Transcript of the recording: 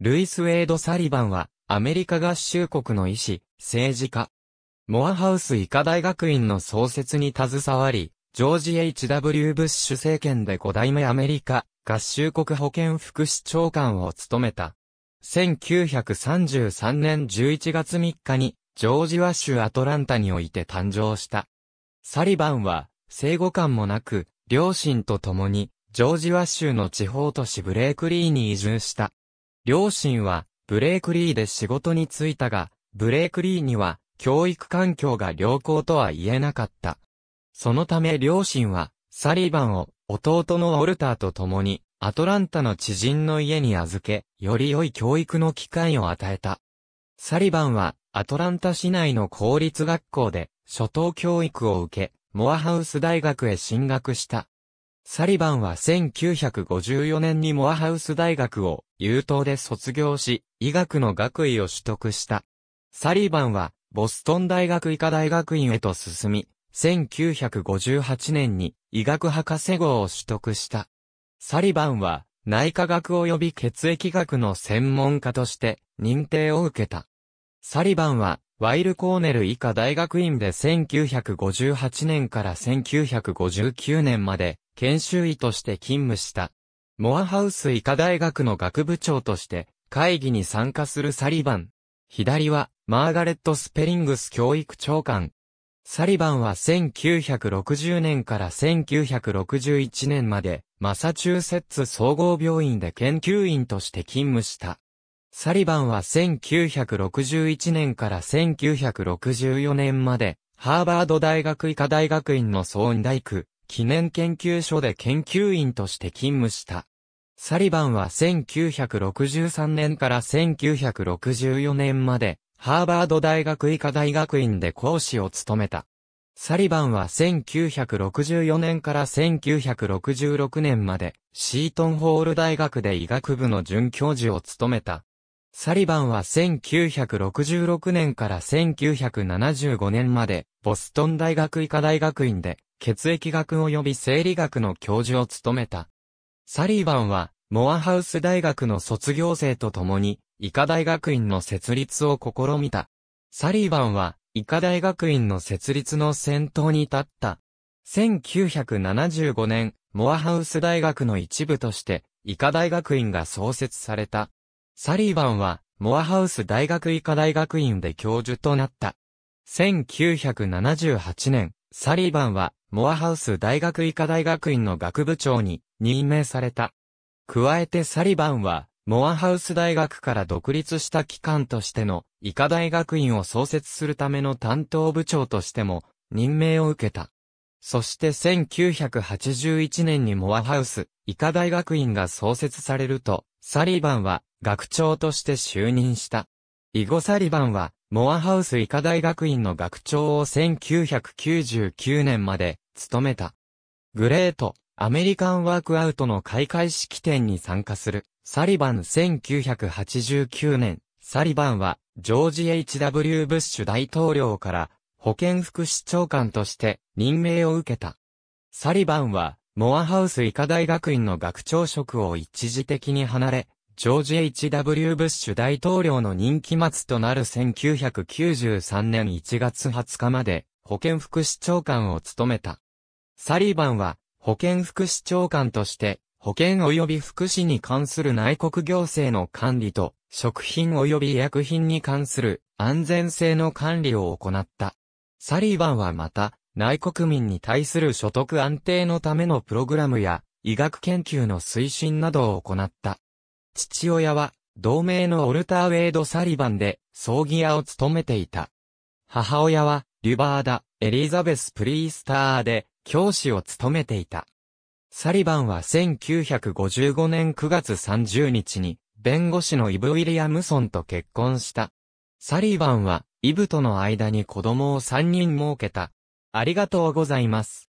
ルイス・ウェイド・サリバンは、アメリカ合衆国の医師、政治家。モアハウス医科大学院の創設に携わり、ジョージ・ H.W. ブッシュ政権で5代目アメリカ合衆国保健福祉長官を務めた。1933年11月3日に、ジョージワ州アトランタにおいて誕生した。サリバンは、生後感もなく、両親と共に、ジョージワ州の地方都市ブレイクリーに移住した。両親は、ブレイクリーで仕事に就いたが、ブレイクリーには、教育環境が良好とは言えなかった。そのため両親は、サリバンを、弟のオルターと共に、アトランタの知人の家に預け、より良い教育の機会を与えた。サリバンは、アトランタ市内の公立学校で、初等教育を受け、モアハウス大学へ進学した。サリバンは1954年にモアハウス大学を優等で卒業し、医学の学位を取得した。サリバンは、ボストン大学医科大学院へと進み、1958年に医学博士号を取得した。サリバンは、内科学及び血液学の専門家として認定を受けた。サリバンは、ワイルコーネル医科大学院で1958年から1959年まで研修医として勤務した。モアハウス医科大学の学部長として会議に参加するサリバン。左はマーガレット・スペリングス教育長官。サリバンは1960年から1961年までマサチューセッツ総合病院で研究員として勤務した。サリバンは1961年から1964年までハーバード大学医科大学院の総院大工、記念研究所で研究員として勤務した。サリバンは1963年から1964年まで、ハーバード大学医科大学院で講師を務めた。サリバンは1964年から1966年まで、シートンホール大学で医学部の准教授を務めた。サリバンは1966年から1975年まで、ボストン大学医科大学院で、血液学及び生理学の教授を務めた。サリーバンは、モアハウス大学の卒業生と共に、医科大学院の設立を試みた。サリーバンは、医科大学院の設立の先頭に立った。1975年、モアハウス大学の一部として、医科大学院が創設された。サリーバンは、モアハウス大学医科大学院で教授となった。1978年、サリバンは、モアハウス大学医科大学院の学部長に任命された。加えてサリバンは、モアハウス大学から独立した機関としての医科大学院を創設するための担当部長としても任命を受けた。そして1981年にモアハウス医科大学院が創設されると、サリバンは学長として就任した。以後サリバンはモアハウス医科大学院の学長を1999年まで務めた。グレート、アメリカンワークアウトの開会式典に参加する、サリバン1989年、サリバンは、ジョージ・ H.W. ブッシュ大統領から、保健福祉長官として任命を受けた。サリバンは、モアハウス医科大学院の学長職を一時的に離れ、ジョージ・ H.W. ブッシュ大統領の任期末となる1993年1月20日まで保健福祉長官を務めた。サリバンは保健福祉長官として保健及び福祉に関する内国行政の管理と食品及び医薬品に関する安全性の管理を行った。サリバンはまた内国民に対する所得安定のためのプログラムや医学研究の推進などを行った。父親は、同盟のオルターウェイド・サリバンで、葬儀屋を務めていた。母親は、リュバーダ、エリザベス・プリースターで、教師を務めていた。サリバンは1955年9月30日に、弁護士のイブ・ウィリアムソンと結婚した。サリバンは、イブとの間に子供を3人設けた。ありがとうございます。